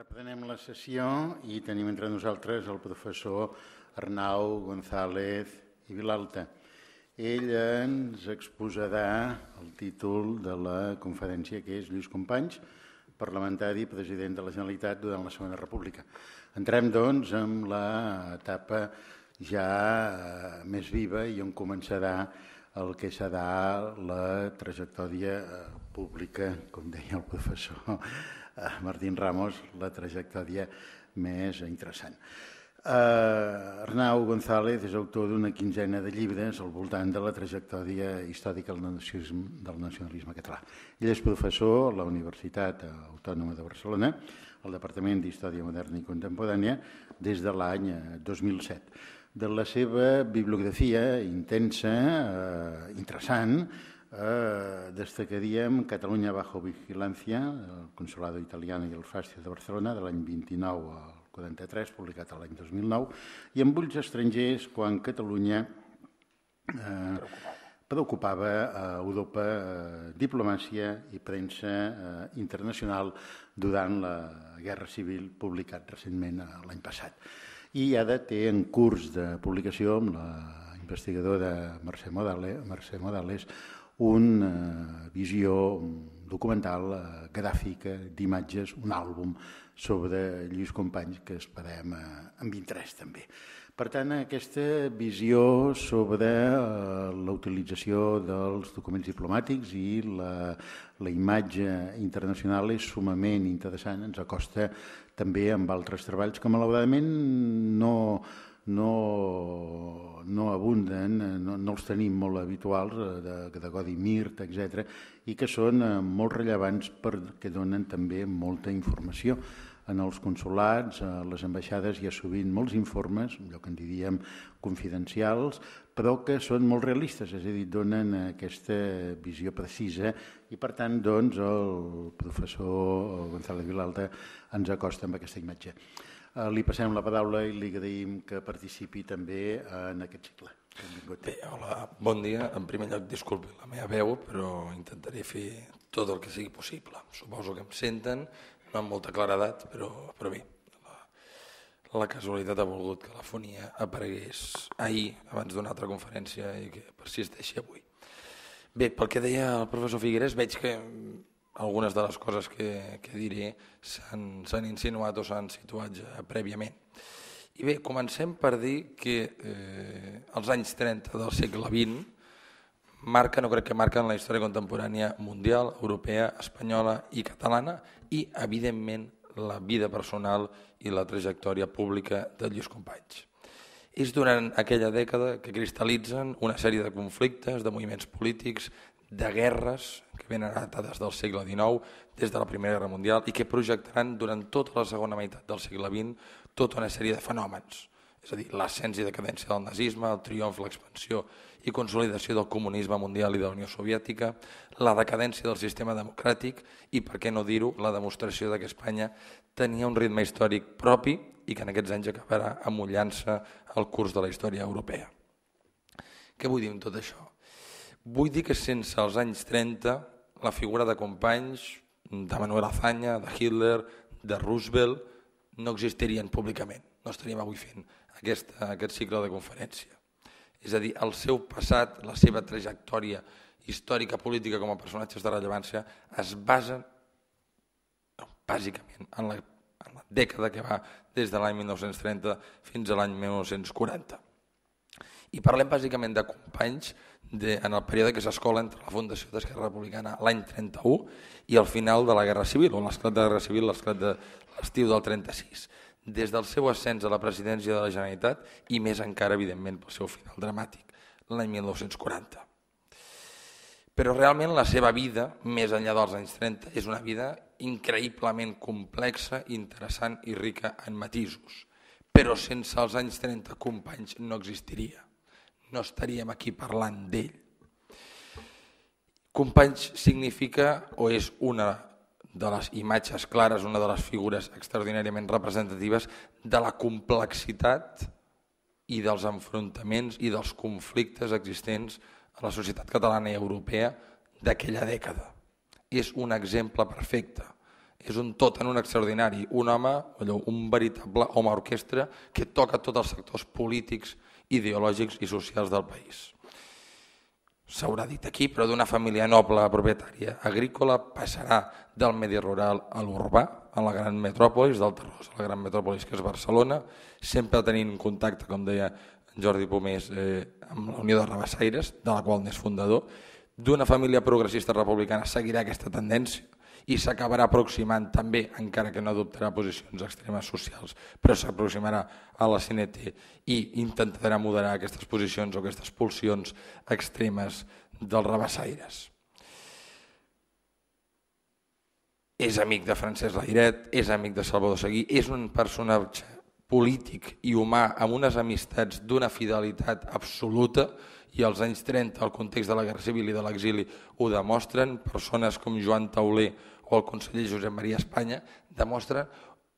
Reprenem la sessió i tenim entre nosaltres el professor Arnau González i Vilalta. Ell ens exposarà el títol de la conferència que és Lluís Companys, parlamentari i president de la Generalitat durant la Segona República. Entrem, doncs, en l'etapa ja eh, més viva i on començarà el que serà la trajectòria eh, pública, com deia el professor Ah, Martín Ramos la trajectòria més interessant. Uh, Arnau González és autor d'una quinzena de llibres al voltant de la trajectòria històrica del nacionalisme, del nacionalisme català. Ell és professor a la Universitat Autònoma de Barcelona, al Departament d'Història Moderna i Contemporània, des de l'any 2007. Eh, de la seva bibliografia intensa, eh, interessant, Eh, destacaríem Catalunya bajo vigilancia, el Consolado Italiano i el Fàstia de Barcelona, de l'any 29 al 43, publicat l'any 2009, i amb ulls estrangers quan Catalunya eh, preocupava a Europa eh, diplomàcia i premsa eh, internacional durant la Guerra Civil, publicat recentment eh, l'any passat. I ara té en curs de publicació amb la investigadora Mercè Modales, Mercè Modales una eh, visió documental eh, gràfica eh, d'imatges, un àlbum sobre Lluís Companys que esperem amb interès també. Per tant, aquesta visió sobre la utilització dels documents diplomàtics i la, la imatge internacional és sumament interessant, ens acosta també amb altres treballs que malauradament no no, no abunden, eh, no, no els tenim molt habituals, eh, de, de Godi Mirt, etc., i que són eh, molt rellevants perquè donen també molta informació en els consulats, a les ambaixades hi ha sovint molts informes, allò que en diríem confidencials, però que són molt realistes, és a dir, donen aquesta visió precisa i, per tant, doncs, el professor González Vilalta ens acosta amb aquesta imatge. Eh, li passem la paraula i li agraïm que participi també en aquest cicle. Bé, hola, bon dia. En primer lloc, disculpi la meva veu, però intentaré fer tot el que sigui possible. Suposo que em senten no amb molta claredat, però, però bé, la, la casualitat ha volgut que la fonia aparegués ahir, abans d'una altra conferència, i que persisteixi avui. Bé, pel que deia el professor Figueres, veig que algunes de les coses que, que diré s'han insinuat o s'han situat ja prèviament. I bé, comencem per dir que eh, als anys 30 del segle XX marca, no crec que marca en la història contemporània mundial, europea, espanyola i catalana i, evidentment, la vida personal i la trajectòria pública de Lluís Companys. És durant aquella dècada que cristal·litzen una sèrie de conflictes, de moviments polítics, de guerres que venen atades del segle XIX, des de la Primera Guerra Mundial, i que projectaran durant tota la segona meitat del segle XX tota una sèrie de fenòmens és a dir, l'ascens i decadència del nazisme, el triomf, l'expansió i consolidació del comunisme mundial i de la Unió Soviètica, la decadència del sistema democràtic i, per què no dir-ho, la demostració que Espanya tenia un ritme històric propi i que en aquests anys acabarà amullant-se el curs de la història europea. Què vull dir amb tot això? Vull dir que sense els anys 30 la figura de Companys, de Manuel Azaña, de Hitler, de Roosevelt, no existirien públicament. No estaríem avui fent aquesta, aquest cicle de conferència. És a dir, el seu passat, la seva trajectòria històrica política com a personatges de rellevància es basen bàsicament en la, en la dècada que va des de l'any 1930 fins a l'any 1940. I parlem bàsicament de companys de, en el període que s'escola entre la Fundació d'Esquerra Republicana l'any 31 i el final de la Guerra Civil, o l'esclat de la Guerra Civil, l'esclat de l'estiu del 36 des del seu ascens a la presidència de la Generalitat i més encara, evidentment, pel seu final dramàtic, l'any 1940. Però realment la seva vida, més enllà dels anys 30, és una vida increïblement complexa, interessant i rica en matisos. Però sense els anys 30 companys no existiria. No estaríem aquí parlant d'ell. Companys significa o és una de les imatges clares, una de les figures extraordinàriament representatives de la complexitat i dels enfrontaments i dels conflictes existents a la societat catalana i europea d'aquella dècada. És un exemple perfecte, és un tot en un extraordinari, un home, allò, un veritable home orquestra que toca tots els sectors polítics, ideològics i socials del país s'haurà dit aquí, però d'una família noble propietària agrícola passarà del medi rural a l'urbà, a la gran metròpolis del Terrós, a la gran metròpolis que és Barcelona, sempre tenint contacte, com deia en Jordi Pomés, eh, amb la Unió de Rabassaires, de la qual n'és fundador, d'una família progressista republicana seguirà aquesta tendència i s'acabarà aproximant també, encara que no adoptarà posicions extremes socials, però s'aproximarà a la CNT i intentarà moderar aquestes posicions o aquestes pulsions extremes dels rabassaires. és amic de Francesc Lairet, és amic de Salvador Seguí, és un personatge polític i humà amb unes amistats d'una fidelitat absoluta i als anys 30, al context de la Guerra Civil i de l'exili, ho demostren. Persones com Joan Tauler o el conseller Josep Maria Espanya demostren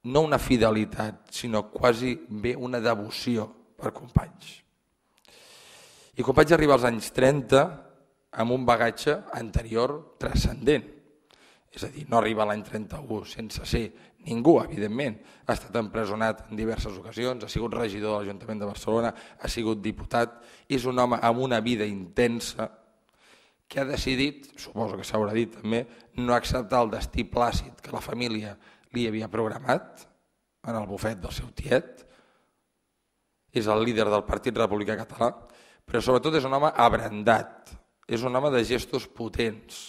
no una fidelitat, sinó quasi bé una devoció per companys. I companys arriba als anys 30 amb un bagatge anterior transcendent, és a dir, no arriba l'any 31 sense ser ningú, evidentment. Ha estat empresonat en diverses ocasions, ha sigut regidor de l'Ajuntament de Barcelona, ha sigut diputat, és un home amb una vida intensa que ha decidit, suposo que s'haurà dit també, no acceptar el destí plàcid que la família li havia programat en el bufet del seu tiet. És el líder del Partit Republicà Català, però sobretot és un home abrandat, és un home de gestos potents,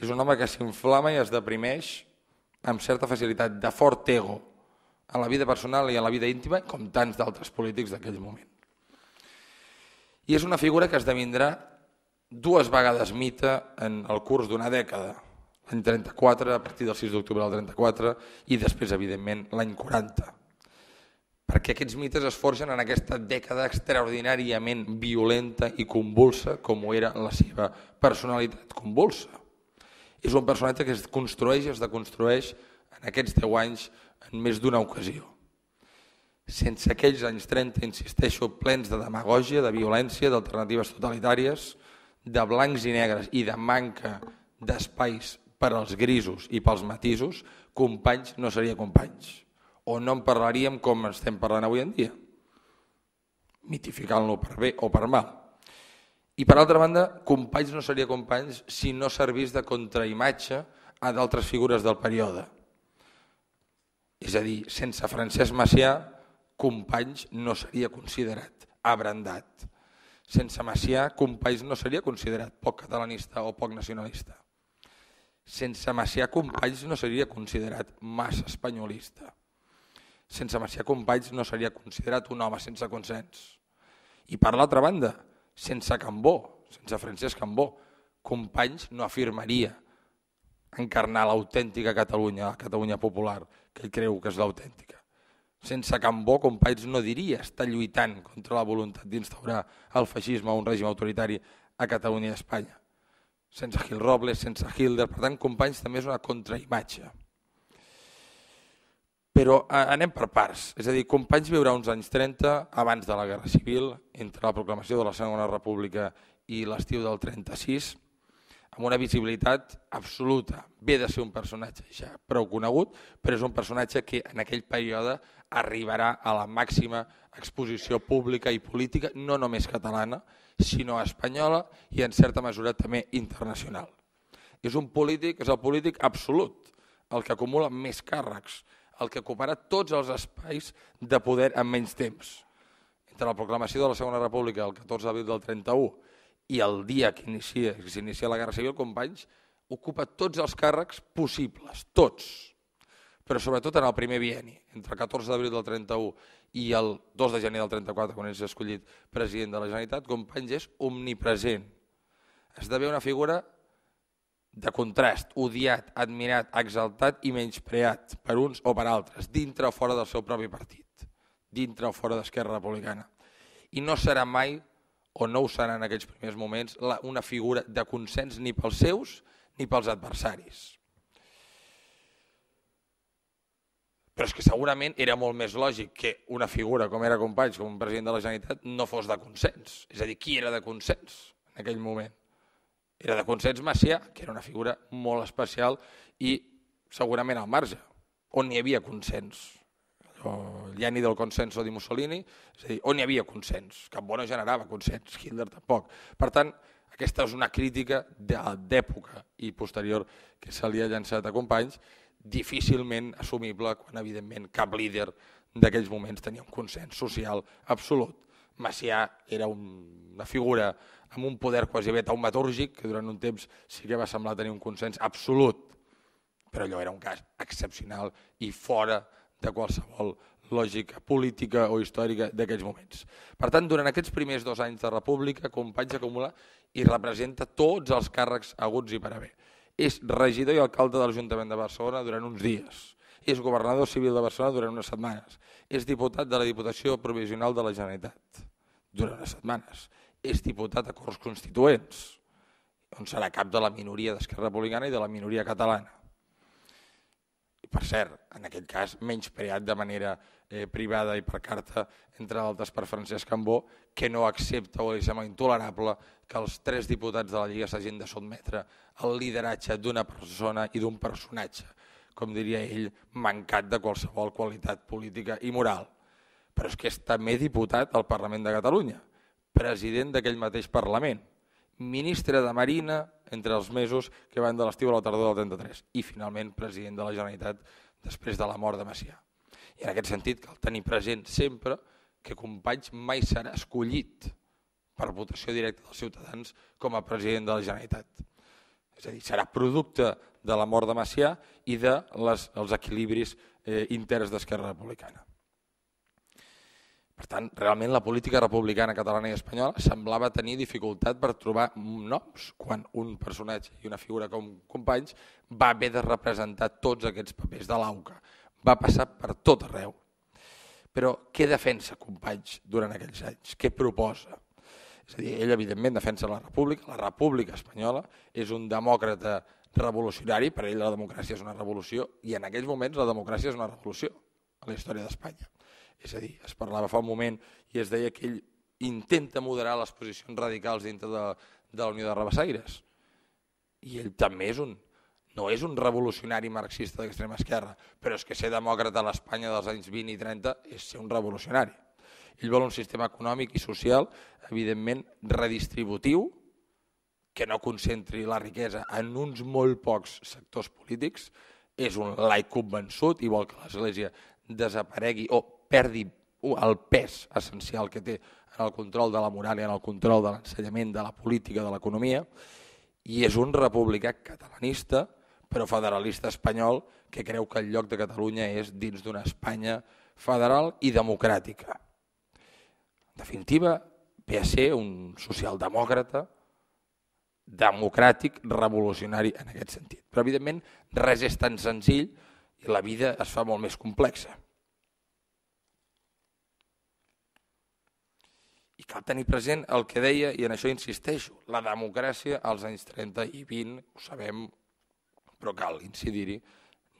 és un home que s'inflama i es deprimeix amb certa facilitat, de fort ego, a la vida personal i a la vida íntima, com tants d'altres polítics d'aquell moment. I és una figura que esdevindrà dues vegades mita en el curs d'una dècada, l'any 34, a partir del 6 d'octubre del 34, i després, evidentment, l'any 40. Perquè aquests mites es forgen en aquesta dècada extraordinàriament violenta i convulsa com ho era la seva personalitat convulsa és un personatge que es construeix i es deconstrueix en aquests 10 anys en més d'una ocasió. Sense aquells anys 30, insisteixo, plens de demagògia, de violència, d'alternatives totalitàries, de blancs i negres i de manca d'espais per als grisos i pels matisos, companys no seria companys. O no en parlaríem com estem parlant avui en dia, mitificant-lo per bé o per mal i per altra banda, Companys no seria Companys si no servís de contraimatge a d'altres figures del període. És a dir, sense Francesc Macià, Companys no seria considerat abrandat. Sense Macià, Companys no seria considerat poc catalanista o poc nacionalista. Sense Macià, Companys no seria considerat massa espanyolista. Sense Macià, Companys no seria considerat un home sense consens. I per l'altra banda, sense Cambó, sense Francesc Cambó, Companys no afirmaria encarnar l'autèntica Catalunya, la Catalunya popular, que ell creu que és l'autèntica. Sense Cambó, Companys no diria estar lluitant contra la voluntat d'instaurar el feixisme o un règim autoritari a Catalunya i a Espanya. Sense Gil Robles, sense Hilder, per tant, Companys també és una contraimatge. Però eh, anem per parts, és a dir, Companys viurà uns anys 30 abans de la Guerra Civil, entre la proclamació de la Segona República i l'estiu del 36, amb una visibilitat absoluta. Ve de ser un personatge ja prou conegut, però és un personatge que en aquell període arribarà a la màxima exposició pública i política, no només catalana, sinó espanyola i en certa mesura també internacional. És un polític, és el polític absolut, el que acumula més càrrecs, el que ocuparà tots els espais de poder en menys temps. Entre la proclamació de la Segona República el 14 d'abril del 31 i el dia que s'inicia la Guerra Civil, companys, ocupa tots els càrrecs possibles, tots, però sobretot en el primer bieni, entre el 14 d'abril del 31 i el 2 de gener del 34, quan és escollit president de la Generalitat, Companys és omnipresent. Esdevé una figura de contrast, odiat, admirat, exaltat i menyspreat per uns o per altres, dintre o fora del seu propi partit, dintre o fora d'Esquerra Republicana. I no serà mai, o no ho serà en aquests primers moments, la, una figura de consens ni pels seus ni pels adversaris. Però és que segurament era molt més lògic que una figura com era Companys, com un president de la Generalitat, no fos de consens. És a dir, qui era de consens en aquell moment? era de Consens Macià, que era una figura molt especial i segurament al marge, on hi havia consens. Allò, Llani del consens de di Mussolini, és a dir, on hi havia consens. Capbó no generava consens, Hitler tampoc. Per tant, aquesta és una crítica d'època i posterior que se li ha llançat a companys, difícilment assumible quan, evidentment, cap líder d'aquells moments tenia un consens social absolut Macià era un, una figura amb un poder quasi bé taumatúrgic, que durant un temps sí que va semblar tenir un consens absolut, però allò era un cas excepcional i fora de qualsevol lògica política o històrica d'aquells moments. Per tant, durant aquests primers dos anys de República, Companys acumula i representa tots els càrrecs aguts i per haver. És regidor i alcalde de l'Ajuntament de Barcelona durant uns dies és governador civil de Barcelona durant unes setmanes, és diputat de la Diputació Provisional de la Generalitat durant unes setmanes, és diputat a Corts Constituents, on serà cap de la minoria d'Esquerra Republicana i de la minoria catalana. I per cert, en aquest cas, menys preat de manera eh, privada i per carta, entre altres per Francesc Cambó, que no accepta o li sembla intolerable que els tres diputats de la Lliga s'hagin de sotmetre al lideratge d'una persona i d'un personatge com diria ell, mancat de qualsevol qualitat política i moral. Però és que és també diputat al Parlament de Catalunya, president d'aquell mateix Parlament, ministre de Marina entre els mesos que van de l'estiu a la tardor del 33 i finalment president de la Generalitat després de la mort de Macià. I en aquest sentit cal tenir present sempre que Companys mai serà escollit per votació directa dels ciutadans com a president de la Generalitat. És a dir, serà producte de la mort de Macià i dels de les, els equilibris eh, interns d'Esquerra Republicana. Per tant, realment la política republicana catalana i espanyola semblava tenir dificultat per trobar noms quan un personatge i una figura com Companys va haver de representar tots aquests papers de l'AUCA. Va passar per tot arreu. Però què defensa Companys durant aquells anys? Què proposa? És a dir, ell evidentment defensa la república, la república espanyola, és un demòcrata revolucionari, per ell la democràcia és una revolució, i en aquells moments la democràcia és una revolució a la història d'Espanya. És a dir, es parlava fa un moment i es deia que ell intenta moderar les posicions radicals dintre de, de la Unió de Rabassaires. I ell també és un, no és un revolucionari marxista d'extrema esquerra, però és que ser demòcrata a l'Espanya dels anys 20 i 30 és ser un revolucionari. Ell vol un sistema econòmic i social, evidentment, redistributiu, que no concentri la riquesa en uns molt pocs sectors polítics, és un laic convençut i vol que l'Església desaparegui o perdi el pes essencial que té en el control de la moral i en el control de l'ensenyament, de la política, de l'economia, i és un republicà catalanista, però federalista espanyol, que creu que el lloc de Catalunya és dins d'una Espanya federal i democràtica. En definitiva, ve a ser un socialdemòcrata democràtic, revolucionari en aquest sentit. Però, evidentment, res és tan senzill i la vida es fa molt més complexa. I cal tenir present el que deia, i en això insisteixo, la democràcia als anys 30 i 20, ho sabem, però cal incidir-hi,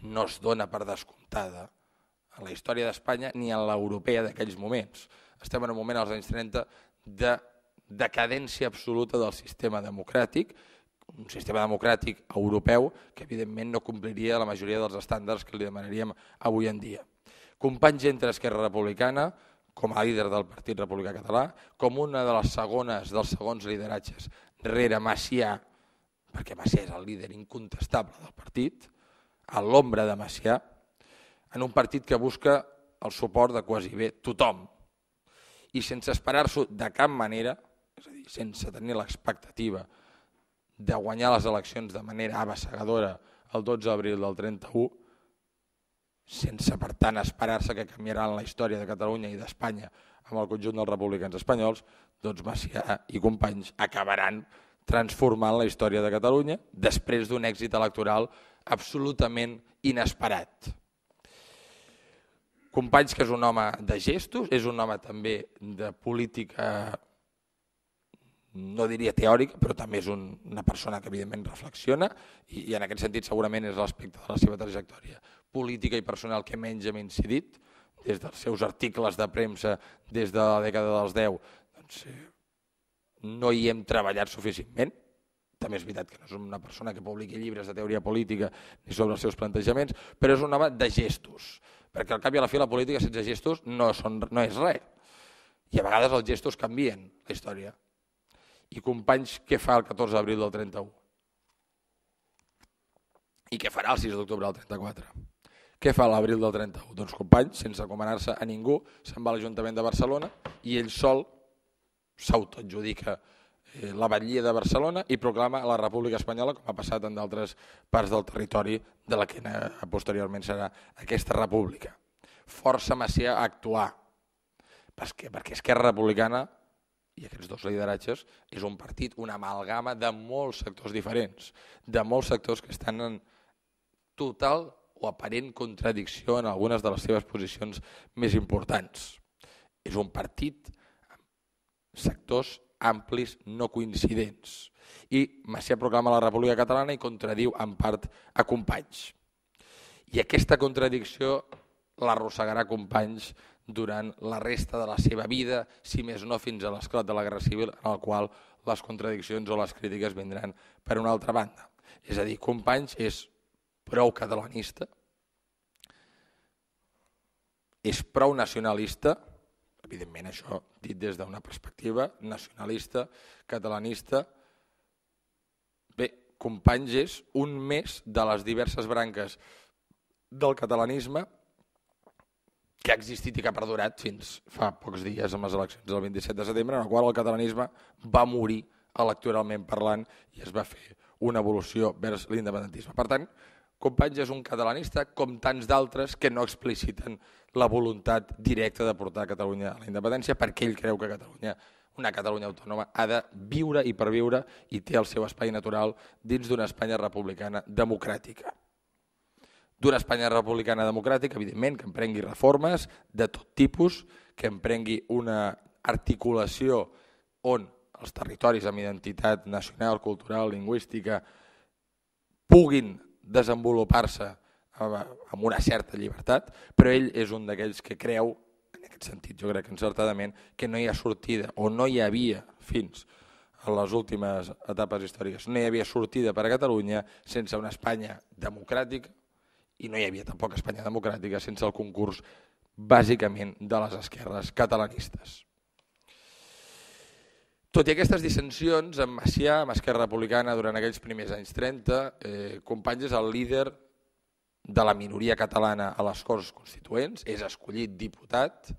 no es dona per descomptada en la història d'Espanya ni en l'europea d'aquells moments. Estem en un moment als anys 30 de decadència absoluta del sistema democràtic, un sistema democràtic europeu que evidentment no compliria la majoria dels estàndards que li demanaríem avui en dia. Companys entre Esquerra Republicana, com a líder del Partit Republicà Català, com una de les segones dels segons lideratges rere Macià, perquè Macià és el líder incontestable del partit, a l'ombra de Macià, en un partit que busca el suport de quasi bé tothom i sense esperar-s'ho de cap manera sense tenir l'expectativa de guanyar les eleccions de manera abassegadora el 12 d'abril del 31, sense per tant esperar-se que canviaran la història de Catalunya i d'Espanya amb el conjunt dels republicans espanyols, doncs Macià i companys acabaran transformant la història de Catalunya després d'un èxit electoral absolutament inesperat. Companys, que és un home de gestos, és un home també de política no diria teòric, però també és un, una persona que evidentment reflexiona i, i en aquest sentit segurament és l'aspecte de la seva trajectòria política i personal que menys hem incidit, des dels seus articles de premsa des de la dècada dels 10, doncs, eh, no hi hem treballat suficientment. També és veritat que no és una persona que publiqui llibres de teoria política ni sobre els seus plantejaments, però és un home de gestos, perquè al cap i a la fi la política sense gestos no, són, no és res. I a vegades els gestos canvien la història. I Companys, què fa el 14 d'abril del 31? I què farà el 6 d'octubre del 34? Què fa l'abril del 31? Doncs Companys, sense acomanar se a ningú, se'n va a l'Ajuntament de Barcelona i ell sol s'autoadjudica eh, la Batllia de Barcelona i proclama la República Espanyola, com ha passat en d'altres parts del territori de la que eh, posteriorment serà aquesta república. Força Macià a actuar, perquè, perquè Esquerra Republicana i aquests dos lideratges és un partit, una amalgama de molts sectors diferents, de molts sectors que estan en total o aparent contradicció en algunes de les seves posicions més importants. És un partit amb sectors amplis no coincidents i Macià proclama la República Catalana i contradiu en part a Companys. I aquesta contradicció l'arrossegarà Companys durant la resta de la seva vida, si més no fins a l'esclat de la Guerra Civil, en el qual les contradiccions o les crítiques vindran per una altra banda. És a dir, Companys és prou catalanista, és prou nacionalista, evidentment això dit des d'una perspectiva nacionalista, catalanista, bé, Companys és un més de les diverses branques del catalanisme que ha existit i que ha perdurat fins fa pocs dies amb les eleccions del 27 de setembre, en el qual el catalanisme va morir electoralment parlant i es va fer una evolució vers l'independentisme. Per tant, Companys és un catalanista, com tants d'altres, que no expliciten la voluntat directa de portar Catalunya a la independència perquè ell creu que Catalunya una Catalunya autònoma ha de viure i perviure i té el seu espai natural dins d'una Espanya republicana democràtica d'una Espanya republicana democràtica, evidentment, que emprengui reformes de tot tipus, que emprengui una articulació on els territoris amb identitat nacional, cultural, lingüística puguin desenvolupar-se amb una certa llibertat, però ell és un d'aquells que creu, en aquest sentit jo crec encertadament, que no hi ha sortida o no hi havia fins en les últimes etapes històriques. No hi havia sortida per a Catalunya sense una Espanya democràtica, i no hi havia tampoc Espanya Democràtica sense el concurs bàsicament de les esquerres catalanistes. Tot i aquestes dissensions, amb Macià, amb Esquerra Republicana durant aquells primers anys 30, eh, Companys és el líder de la minoria catalana a les Corts Constituents, és escollit diputat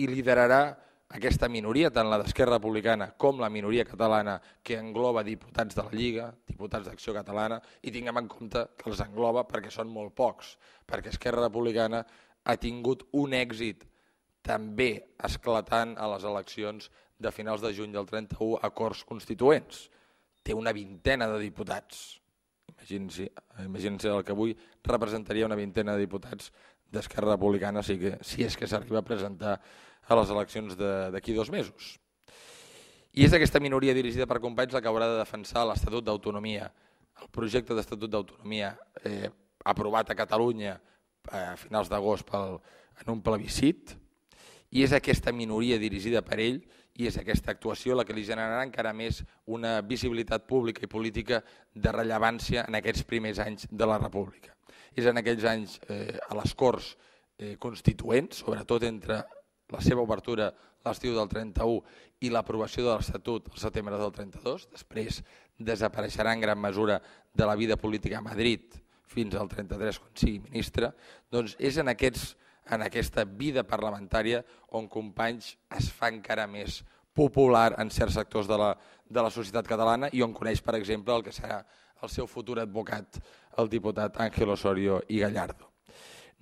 i liderarà aquesta minoria, tant la d'Esquerra Republicana com la minoria catalana que engloba diputats de la Lliga, diputats d'Acció Catalana, i tinguem en compte que els engloba perquè són molt pocs, perquè Esquerra Republicana ha tingut un èxit també esclatant a les eleccions de finals de juny del 31 a Corts Constituents. Té una vintena de diputats. Imagínense el que avui representaria una vintena de diputats d'Esquerra Republicana, sí que, si és que s'arriba a presentar a les eleccions d'aquí dos mesos. I és aquesta minoria dirigida per companys la que haurà de defensar l'Estatut d'Autonomia, el projecte d'Estatut d'Autonomia eh, aprovat a Catalunya eh, a finals d'agost en un plebiscit, i és aquesta minoria dirigida per ell i és aquesta actuació la que li generarà encara més una visibilitat pública i política de rellevància en aquests primers anys de la República. És en aquells anys eh, a les Corts eh, Constituents, sobretot entre la seva obertura l'estiu del 31 i l'aprovació de l'Estatut al setembre del 32. Després desapareixerà en gran mesura de la vida política a Madrid fins al 33 quan sigui ministre. Doncs és en, aquests, en aquesta vida parlamentària on Companys es fa encara més popular en certs sectors de la, de la societat catalana i on coneix, per exemple, el que serà el seu futur advocat, el diputat Ángel Osorio i Gallardo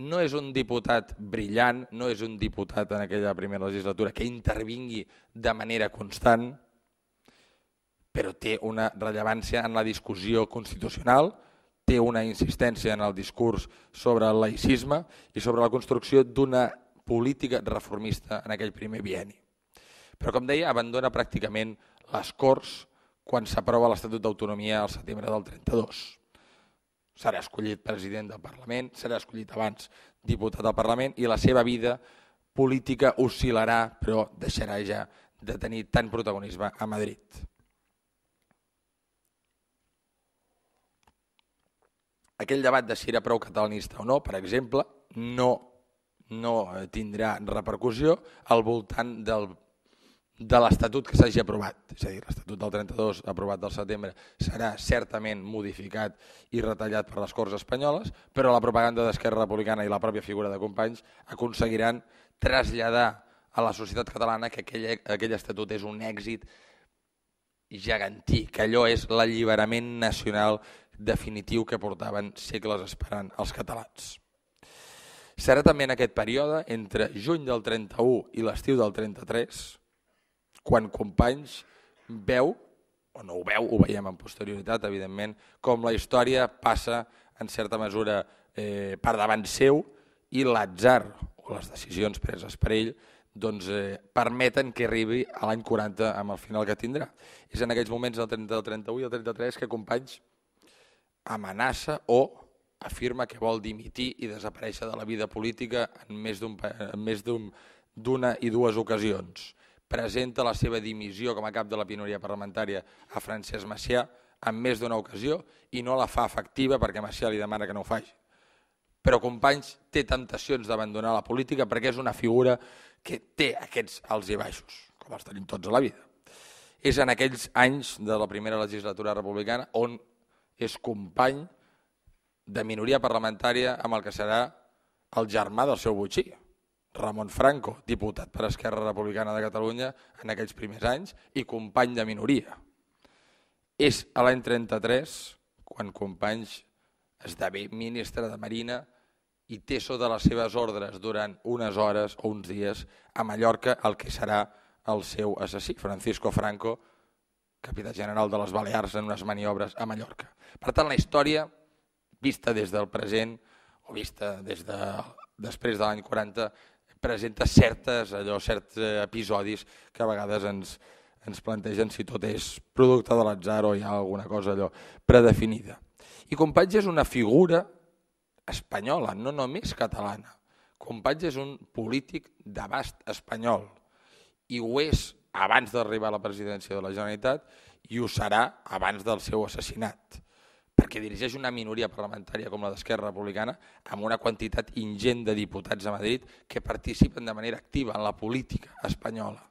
no és un diputat brillant, no és un diputat en aquella primera legislatura que intervingui de manera constant, però té una rellevància en la discussió constitucional, té una insistència en el discurs sobre el laïcisme i sobre la construcció d'una política reformista en aquell primer bieni. Però, com deia, abandona pràcticament les Corts quan s'aprova l'Estatut d'Autonomia al setembre del 32 serà escollit president del Parlament, serà escollit abans diputat al Parlament i la seva vida política oscil·larà, però deixarà ja de tenir tant protagonisme a Madrid. Aquell debat de si era prou catalanista o no, per exemple, no, no tindrà repercussió al voltant del de l'estatut que s'hagi aprovat, és a dir, l'estatut del 32 aprovat del setembre serà certament modificat i retallat per les Corts Espanyoles, però la propaganda d'Esquerra Republicana i la pròpia figura de companys aconseguiran traslladar a la societat catalana que aquell, aquell estatut és un èxit gegantí, que allò és l'alliberament nacional definitiu que portaven segles esperant els catalans. Serà també en aquest període, entre juny del 31 i l'estiu del 33, quan Companys veu, o no ho veu, ho veiem en posterioritat, evidentment, com la història passa, en certa mesura, eh, per davant seu i l'atzar o les decisions preses per ell doncs, eh, permeten que arribi a l'any 40 amb el final que tindrà. És en aquells moments del 30, del 31 i el 33 que Companys amenaça o afirma que vol dimitir i desaparèixer de la vida política en més d'una i dues ocasions presenta la seva dimissió com a cap de la minoria parlamentària a Francesc Macià en més d'una ocasió i no la fa efectiva perquè Macià li demana que no ho faci. Però Companys té temptacions d'abandonar la política perquè és una figura que té aquests alts i baixos, com els tenim tots a la vida. És en aquells anys de la primera legislatura republicana on és company de minoria parlamentària amb el que serà el germà del seu butxí, Ramon Franco, diputat per Esquerra Republicana de Catalunya en aquells primers anys i company de minoria. És a l'any 33 quan Companys esdevé ministre de Marina i té sota les seves ordres durant unes hores o uns dies a Mallorca el que serà el seu assassí, Francisco Franco, capità general de les Balears en unes maniobres a Mallorca. Per tant, la història, vista des del present o vista des de, després de l'any 40, presenta certes, allò, certs eh, episodis que a vegades ens, ens plantegen si tot és producte de l'atzar o hi ha alguna cosa allò predefinida. I Companys és una figura espanyola, no només catalana. Companys és un polític d'abast espanyol i ho és abans d'arribar a la presidència de la Generalitat i ho serà abans del seu assassinat perquè dirigeix una minoria parlamentària com la d'Esquerra Republicana amb una quantitat ingent de diputats a Madrid que participen de manera activa en la política espanyola,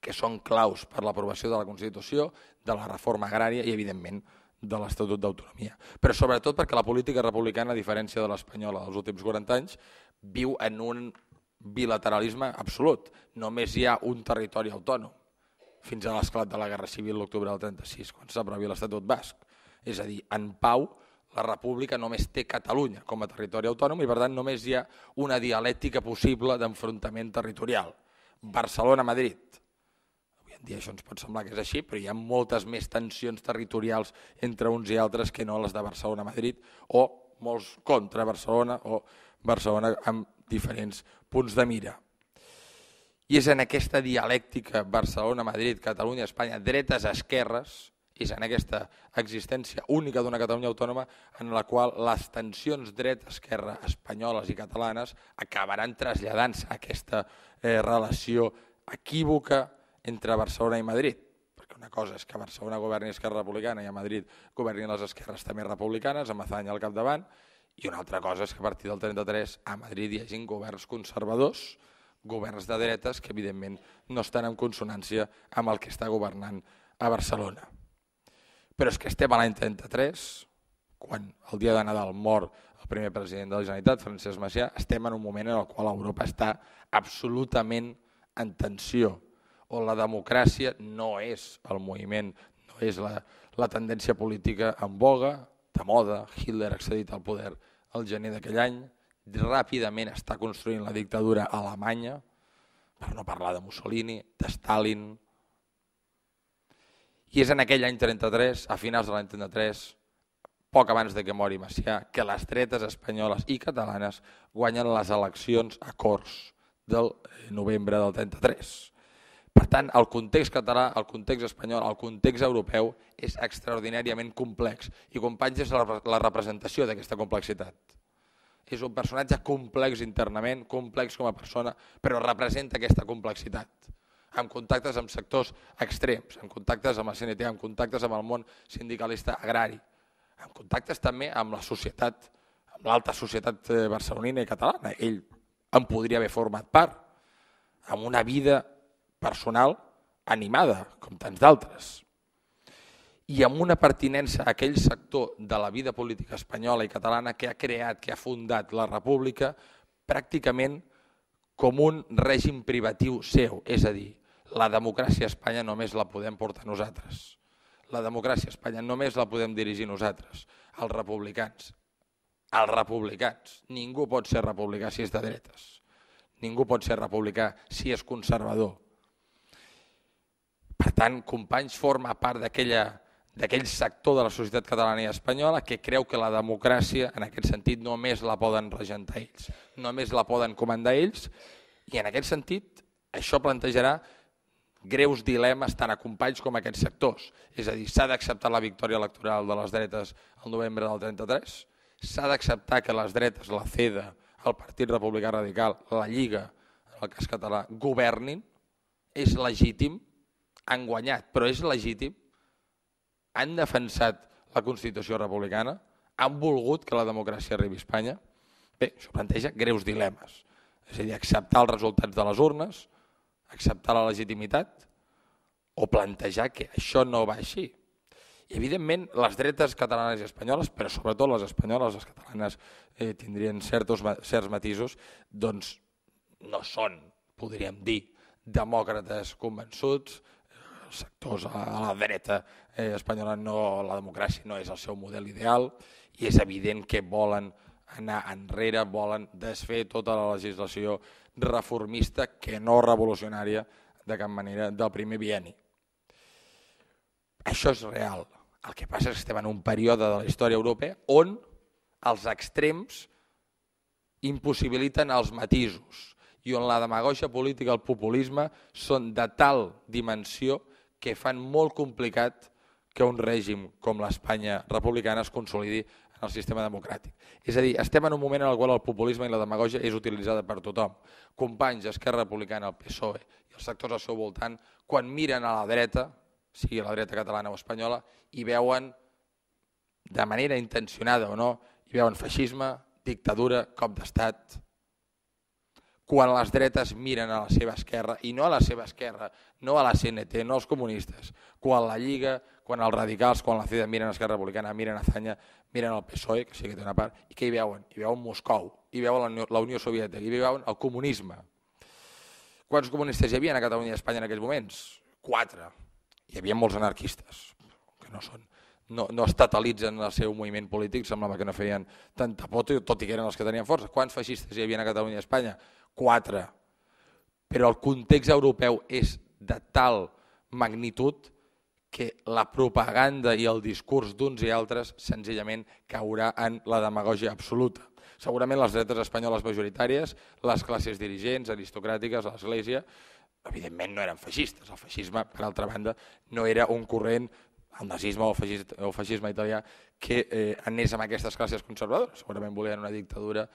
que són claus per l'aprovació de la Constitució, de la reforma agrària i, evidentment, de l'Estatut d'Autonomia. Però sobretot perquè la política republicana, a diferència de l'espanyola dels últims 40 anys, viu en un bilateralisme absolut. Només hi ha un territori autònom fins a l'esclat de la Guerra Civil l'octubre del 36, quan s'aprovi l'Estatut Basc. És a dir, en pau, la república només té Catalunya com a territori autònom i, per tant, només hi ha una dialèctica possible d'enfrontament territorial. Barcelona-Madrid. Avui en dia això ens pot semblar que és així, però hi ha moltes més tensions territorials entre uns i altres que no les de Barcelona-Madrid o molts contra Barcelona o Barcelona amb diferents punts de mira. I és en aquesta dialèctica Barcelona-Madrid-Catalunya-Espanya, dretes-esquerres, és en aquesta existència única d'una Catalunya autònoma en la qual les tensions dret-esquerra espanyoles i catalanes acabaran traslladant-se a aquesta eh, relació equívoca entre Barcelona i Madrid. Perquè una cosa és que Barcelona governi Esquerra Republicana i a Madrid governin les esquerres també republicanes, amb Azanya al capdavant, i una altra cosa és que a partir del 33 a Madrid hi hagin governs conservadors, governs de dretes que evidentment no estan en consonància amb el que està governant a Barcelona però és que estem a l'any 33, quan el dia de Nadal mor el primer president de la Generalitat, Francesc Macià, estem en un moment en el qual Europa està absolutament en tensió, on la democràcia no és el moviment, no és la, la tendència política en boga, de moda, Hitler ha accedit al poder el gener d'aquell any, ràpidament està construint la dictadura a Alemanya, per no parlar de Mussolini, de Stalin, i és en aquell any 33, a finals de l'any 33, poc abans de que mori Macià, que les dretes espanyoles i catalanes guanyen les eleccions a Corts del eh, novembre del 33. Per tant, el context català, el context espanyol, el context europeu és extraordinàriament complex i Companys és la, la representació d'aquesta complexitat. És un personatge complex internament, complex com a persona, però representa aquesta complexitat amb contactes amb sectors extrems, amb contactes amb la CNT, amb contactes amb el món sindicalista agrari, amb contactes també amb la societat, amb l'alta societat eh, barcelonina i catalana. Ell en podria haver format part, amb una vida personal animada, com tants d'altres, i amb una pertinença a aquell sector de la vida política espanyola i catalana que ha creat, que ha fundat la república, pràcticament com un règim privatiu seu, és a dir, la democràcia a Espanya només la podem portar nosaltres. La democràcia a Espanya només la podem dirigir nosaltres, els republicans. Els republicans. Ningú pot ser republicà si és de dretes. Ningú pot ser republicà si és conservador. Per tant, Companys forma part d'aquell sector de la societat catalana i espanyola que creu que la democràcia, en aquest sentit, només la poden regentar ells, només la poden comandar ells, i en aquest sentit això plantejarà greus dilemes tant a companys com a aquests sectors. És a dir, s'ha d'acceptar la victòria electoral de les dretes al novembre del 33, s'ha d'acceptar que les dretes, la CEDA, el Partit Republicà Radical, la Lliga, en el cas català, governin, és legítim, han guanyat, però és legítim, han defensat la Constitució republicana, han volgut que la democràcia arribi a Espanya. Bé, això planteja greus dilemes. És a dir, acceptar els resultats de les urnes, acceptar la legitimitat o plantejar que això no va així. I, evidentment, les dretes catalanes i espanyoles, però sobretot les espanyoles, les catalanes eh, tindrien certos, certs matisos, doncs no són, podríem dir, demòcrates convençuts, els eh, sectors a la dreta eh, espanyola, no, la democràcia no és el seu model ideal, i és evident que volen anar enrere, volen desfer tota la legislació reformista, que no revolucionària de cap manera, del primer bieni. Això és real. El que passa és que estem en un període de la història europea on els extrems impossibiliten els matisos i on la demagogia política, el populisme, són de tal dimensió que fan molt complicat que un règim com l'Espanya republicana es consolidi el sistema democràtic. És a dir, estem en un moment en el qual el populisme i la demagogia és utilitzada per tothom. Companys, Esquerra Republicana, el PSOE i els sectors al seu voltant, quan miren a la dreta, sigui a la dreta catalana o espanyola, i veuen de manera intencionada o no, hi veuen feixisme, dictadura, cop d'estat, quan les dretes miren a la seva esquerra, i no a la seva esquerra, no a la CNT, no als comunistes, quan la Lliga, quan els radicals, quan la CEDA miren Esquerra Republicana, miren a Zanya, miren el PSOE, que sí que té una part, i què hi veuen? Hi veuen Moscou, hi veuen la Unió, la Unió Soviètica, hi veuen el comunisme. Quants comunistes hi havia a Catalunya i a Espanya en aquells moments? Quatre. Hi havia molts anarquistes, que no són no, no estatalitzen el seu moviment polític, semblava que no feien tanta pota, tot i que eren els que tenien força. Quants feixistes hi havia a Catalunya i a Espanya? Quatre. Però el context europeu és de tal magnitud que la propaganda i el discurs d'uns i altres senzillament caurà en la demagògia absoluta. Segurament les dretes espanyoles majoritàries, les classes dirigents, aristocràtiques, l'Església, evidentment no eren feixistes. El feixisme, per altra banda, no era un corrent el nazisme o el feixisme, el feixisme italià que eh, anés amb aquestes classes conservadores. Segurament volien una dictadura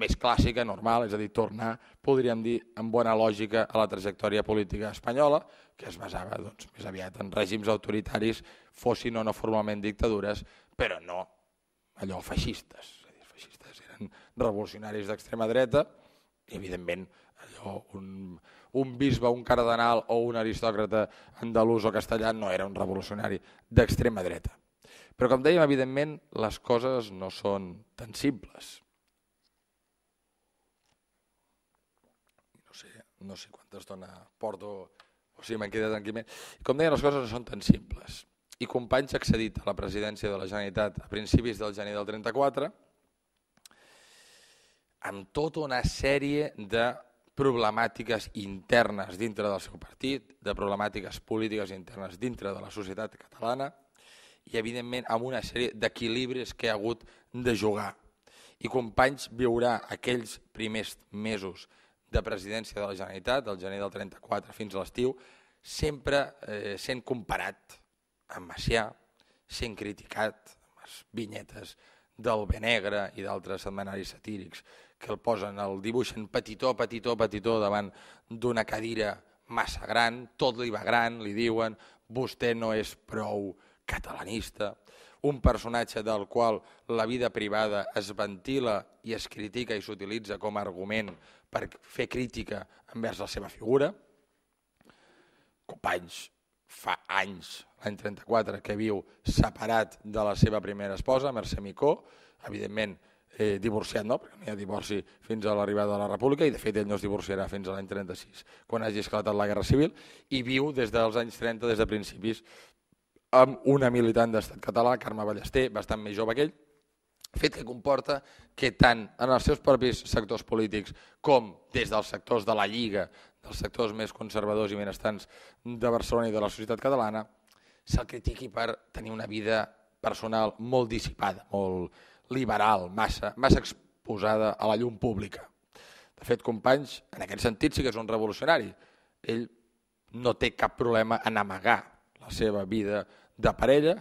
més clàssica, normal, és a dir, tornar, podríem dir, amb bona lògica a la trajectòria política espanyola, que es basava doncs, més aviat en règims autoritaris, fossin o no formalment dictadures, però no allò feixistes. És a dir, feixistes eren revolucionaris d'extrema dreta i, evidentment, allò, un, un bisbe, un cardenal o un aristòcrata andalús o castellà no era un revolucionari d'extrema dreta. Però, com dèiem, evidentment, les coses no són tan simples no sé quanta estona porto, o sigui, m'han quedat aquí més. Com deia, les coses no són tan simples. I Companys ha accedit a la presidència de la Generalitat a principis del gener del 34 amb tota una sèrie de problemàtiques internes dintre del seu partit, de problemàtiques polítiques internes dintre de la societat catalana i, evidentment, amb una sèrie d'equilibris que ha hagut de jugar. I Companys viurà aquells primers mesos de presidència de la Generalitat, del gener del 34 fins a l'estiu, sempre eh, sent comparat amb Macià, sent criticat amb les vinyetes del Benegre i d'altres setmanaris satírics que el posen, el dibuixen petitó, petitó, petitó davant d'una cadira massa gran, tot li va gran, li diuen vostè no és prou catalanista, un personatge del qual la vida privada es ventila i es critica i s'utilitza com a argument per fer crítica envers la seva figura. Companys, fa anys, l'any 34, que viu separat de la seva primera esposa, Mercè Micó, evidentment eh, divorciat, no? perquè no hi ha divorci fins a l'arribada de la República i de fet ell no es divorciarà fins a l'any 36, quan hagi esclatat la Guerra Civil, i viu des dels anys 30, des de principis amb una militant d'estat català, Carme Ballester, bastant més jove que ell, fet que comporta que tant en els seus propis sectors polítics com des dels sectors de la Lliga, dels sectors més conservadors i benestants de Barcelona i de la societat catalana, se'l critiqui per tenir una vida personal molt dissipada, molt liberal, massa, massa exposada a la llum pública. De fet, Companys, en aquest sentit sí que és un revolucionari. Ell no té cap problema en amagar la seva vida personal de parella,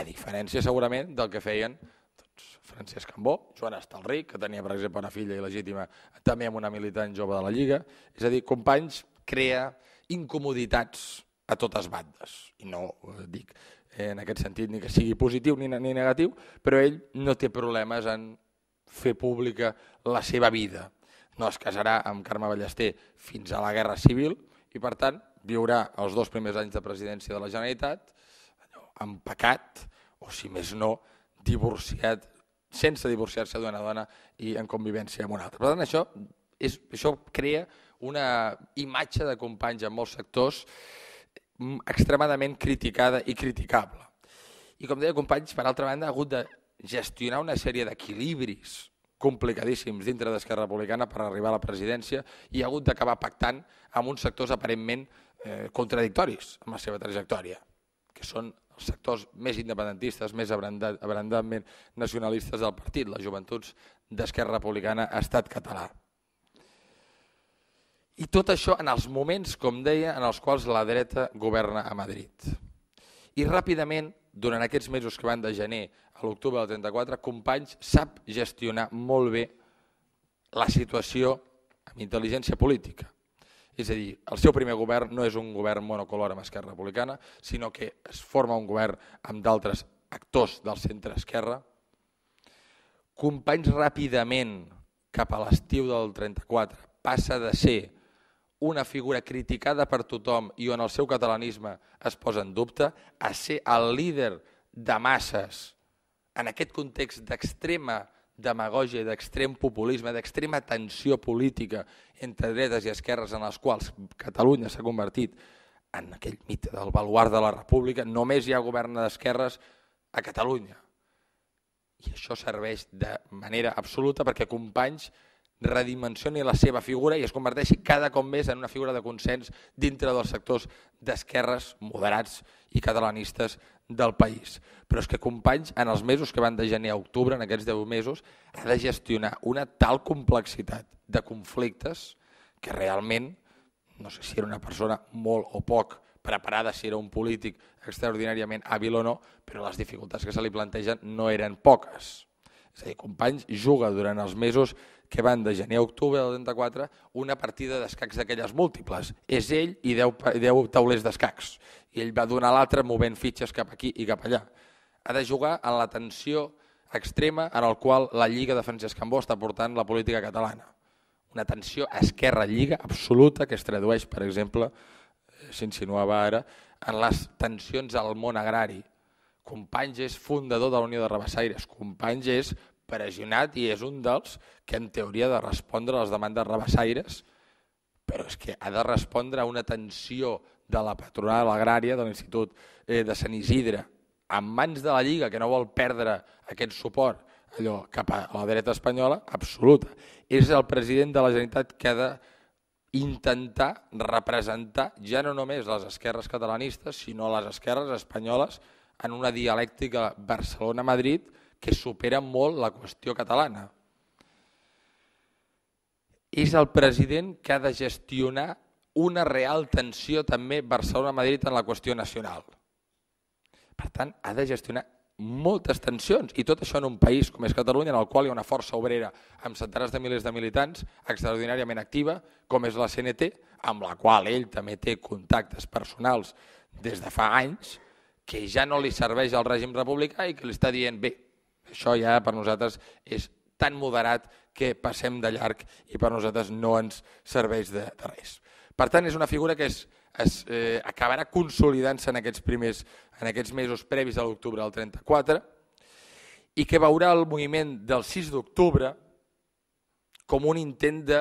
a diferència segurament del que feien doncs, Francesc Cambó, Joan Estalric, que tenia per exemple una filla il·legítima també amb una militant jove de la Lliga, és a dir, companys crea incomoditats a totes bandes, i no eh, dic eh, en aquest sentit ni que sigui positiu ni, ni negatiu, però ell no té problemes en fer pública la seva vida, no es casarà amb Carme Ballester fins a la Guerra Civil i, per tant, viurà els dos primers anys de presidència de la Generalitat en pecat, o si més no, divorciat, sense divorciar-se d'una dona i en convivència amb una altra. Per tant, això, és, això crea una imatge de companys en molts sectors mm, extremadament criticada i criticable. I com deia Companys, per altra banda, ha hagut de gestionar una sèrie d'equilibris complicadíssims dintre d'Esquerra Republicana per arribar a la presidència i ha hagut d'acabar pactant amb uns sectors aparentment eh, contradictoris amb la seva trajectòria que són els sectors més independentistes, més abrandament nacionalistes del partit, les joventuts d'Esquerra Republicana Estat català. I tot això en els moments, com deia, en els quals la dreta governa a Madrid. I ràpidament, durant aquests mesos que van de gener a l'octubre del 34, Companys sap gestionar molt bé la situació amb intel·ligència política és a dir, el seu primer govern no és un govern monocolor amb Esquerra Republicana, sinó que es forma un govern amb d'altres actors del centre-esquerra. Companys ràpidament cap a l'estiu del 34 passa de ser una figura criticada per tothom i on el seu catalanisme es posa en dubte, a ser el líder de masses en aquest context d'extrema demagògia, d'extrem populisme, d'extrema tensió política entre dretes i esquerres en les quals Catalunya s'ha convertit en aquell mite del baluard de la república, només hi ha govern d'esquerres a Catalunya. I això serveix de manera absoluta perquè Companys redimensioni la seva figura i es converteixi cada cop més en una figura de consens dintre dels sectors d'esquerres moderats i catalanistes del país. Però és que Companys, en els mesos que van de gener a octubre, en aquests 10 mesos, ha de gestionar una tal complexitat de conflictes que realment, no sé si era una persona molt o poc preparada, si era un polític extraordinàriament hàbil o no, però les dificultats que se li plantegen no eren poques. És a dir, Companys juga durant els mesos que van de gener a octubre del 34, una partida d'escacs d'aquelles múltiples. És ell i 10, 10 taulers d'escacs. I ell va donar l'altre movent fitxes cap aquí i cap allà. Ha de jugar en la tensió extrema en el qual la Lliga de Francesc Cambó està portant la política catalana. Una tensió esquerra-lliga absoluta que es tradueix, per exemple, eh, s'insinuava ara, en les tensions al món agrari. Companys és fundador de la Unió de Rabassaires, Companys és pressionat i és un dels que en teoria ha de respondre a les demandes rebassaires, però és que ha de respondre a una tensió de la patronal agrària de l'Institut eh, de Sant Isidre, en mans de la Lliga, que no vol perdre aquest suport allò cap a la dreta espanyola, absoluta. És el president de la Generalitat que ha de intentar representar ja no només les esquerres catalanistes, sinó les esquerres espanyoles en una dialèctica Barcelona-Madrid, que supera molt la qüestió catalana. És el president que ha de gestionar una real tensió també Barcelona-Madrid en la qüestió nacional. Per tant, ha de gestionar moltes tensions i tot això en un país com és Catalunya en el qual hi ha una força obrera amb centenars de milers de militants extraordinàriament activa com és la CNT amb la qual ell també té contactes personals des de fa anys que ja no li serveix al règim republicà i que li està dient bé, això ja per nosaltres és tan moderat que passem de llarg i per nosaltres no ens serveix de, de res. Per tant, és una figura que és, es eh, acabarà consolidant-se en aquests primers en aquests mesos previs a l'octubre del 34 i que veurà el moviment del 6 d'octubre com un intent de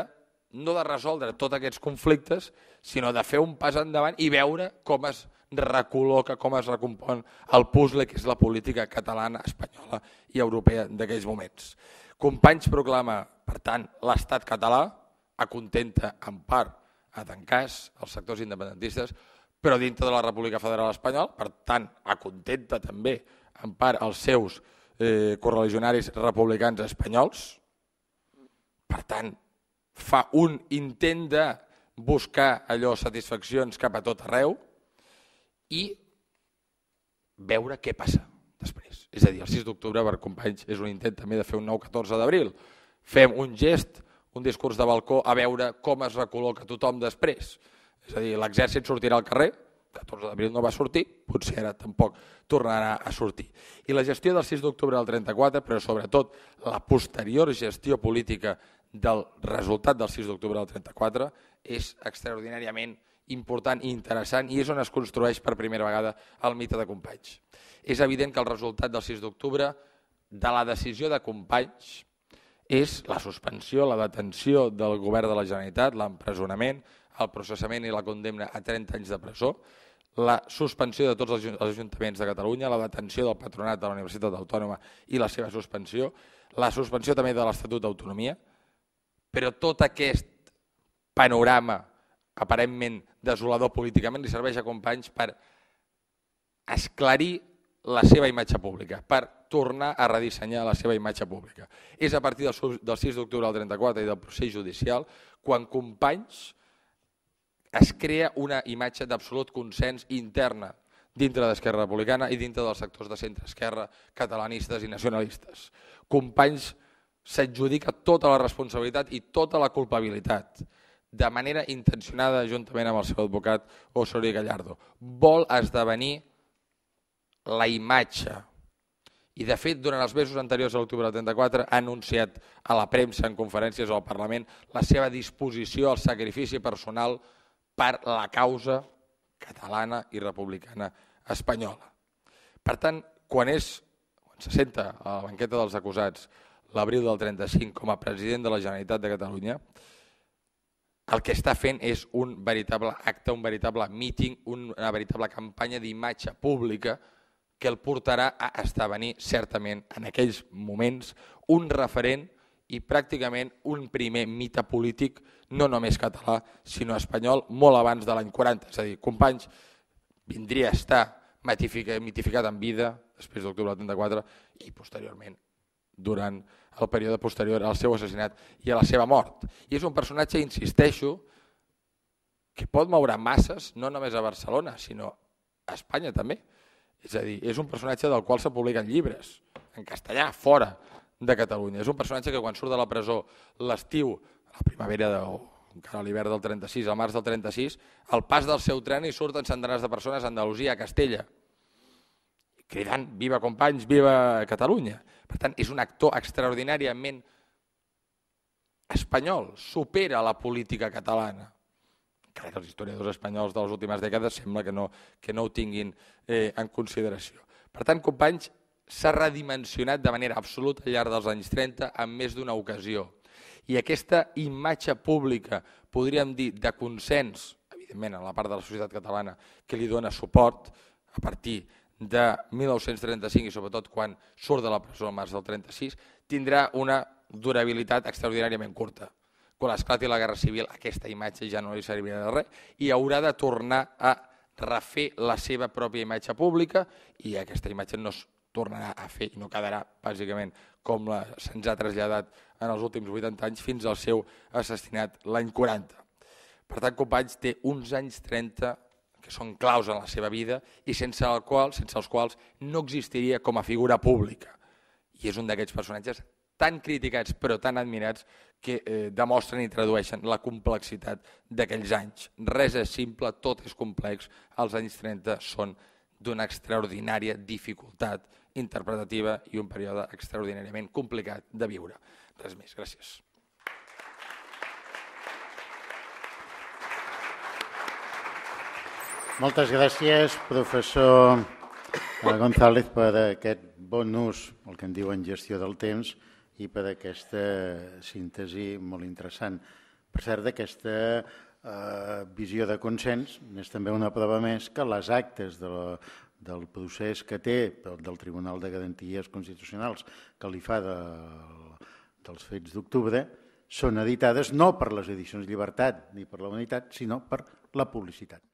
no de resoldre tots aquests conflictes, sinó de fer un pas endavant i veure com es recol·loca, com es recompon el puzzle que és la política catalana, espanyola i europea d'aquells moments. Companys proclama, per tant, l'estat català, acontenta en part, a tancar els sectors independentistes, però dintre de la República Federal Espanyola, per tant, acontenta també en part els seus eh, correligionaris republicans espanyols, per tant, fa un intent de buscar allò satisfaccions cap a tot arreu, i veure què passa després. És a dir, el 6 d'octubre, per companys, és un intent també de fer un 9-14 d'abril. Fem un gest, un discurs de balcó, a veure com es recol·loca tothom després. És a dir, l'exèrcit sortirà al carrer, 14 d'abril no va sortir, potser ara tampoc tornarà a sortir. I la gestió del 6 d'octubre del 34, però sobretot la posterior gestió política del resultat del 6 d'octubre del 34, és extraordinàriament important important i interessant i és on es construeix per primera vegada el mite de Companys. És evident que el resultat del 6 d'octubre de la decisió de Companys és la suspensió, la detenció del govern de la Generalitat, l'empresonament, el processament i la condemna a 30 anys de presó, la suspensió de tots els ajuntaments de Catalunya, la detenció del patronat de la Universitat Autònoma i la seva suspensió, la suspensió també de l'Estatut d'Autonomia, però tot aquest panorama aparentment desolador políticament, li serveix a Companys per esclarir la seva imatge pública, per tornar a redissenyar la seva imatge pública. És a partir del, 6 d'octubre del 34 i del procés judicial quan Companys es crea una imatge d'absolut consens interna dintre d'Esquerra Republicana i dintre dels sectors de centre-esquerra, catalanistes i nacionalistes. Companys s'adjudica tota la responsabilitat i tota la culpabilitat de manera intencionada juntament amb el seu advocat Osorio Gallardo. Vol esdevenir la imatge. I, de fet, durant els mesos anteriors a l'octubre del 34 ha anunciat a la premsa, en conferències o al Parlament, la seva disposició al sacrifici personal per la causa catalana i republicana espanyola. Per tant, quan, és, quan se senta a la banqueta dels acusats l'abril del 35 com a president de la Generalitat de Catalunya, el que està fent és un veritable acte, un veritable meeting, una veritable campanya d'imatge pública que el portarà a esdevenir certament en aquells moments un referent i pràcticament un primer mite polític, no només català, sinó espanyol, molt abans de l'any 40. És a dir, Companys vindria a estar mitificat en vida després d'octubre del 34 i posteriorment durant el període posterior al seu assassinat i a la seva mort. I és un personatge, insisteixo, que pot moure masses no només a Barcelona, sinó a Espanya també. És a dir, és un personatge del qual se publiquen llibres, en castellà, fora de Catalunya. És un personatge que quan surt de la presó l'estiu, la primavera de, encara l'hivern del 36, al març del 36, al pas del seu tren hi surten centenars de persones a Andalusia, a Castella, cridant viva companys, viva Catalunya. Per tant, és un actor extraordinàriament espanyol, supera la política catalana. Encara que els historiadors espanyols de les últimes dècades sembla que no, que no ho tinguin eh, en consideració. Per tant, companys, s'ha redimensionat de manera absoluta al llarg dels anys 30 en més d'una ocasió. I aquesta imatge pública, podríem dir, de consens, evidentment en la part de la societat catalana que li dona suport a partir de 1935 i sobretot quan surt de la presó al març del 36, tindrà una durabilitat extraordinàriament curta. Quan esclati la Guerra Civil aquesta imatge ja no li servirà de res i haurà de tornar a refer la seva pròpia imatge pública i aquesta imatge no es tornarà a fer i no quedarà bàsicament com se'ns ha traslladat en els últims 80 anys fins al seu assassinat l'any 40. Per tant, Companys té uns anys 30 que són claus en la seva vida i sense, el qual, sense els quals no existiria com a figura pública. I és un d'aquests personatges tan criticats però tan admirats que eh, demostren i tradueixen la complexitat d'aquells anys. Res és simple, tot és complex. Els anys 30 són d'una extraordinària dificultat interpretativa i un període extraordinàriament complicat de viure. Res més, gràcies. Moltes gràcies, professor González, per aquest bon ús, el que en diuen gestió del temps, i per aquesta síntesi molt interessant. Per cert, d'aquesta eh, visió de consens és també una prova més que les actes de la, del procés que té del Tribunal de Garanties Constitucionals que li fa de, dels fets d'octubre són editades no per les edicions Llibertat ni per la Unitat, sinó per la publicitat.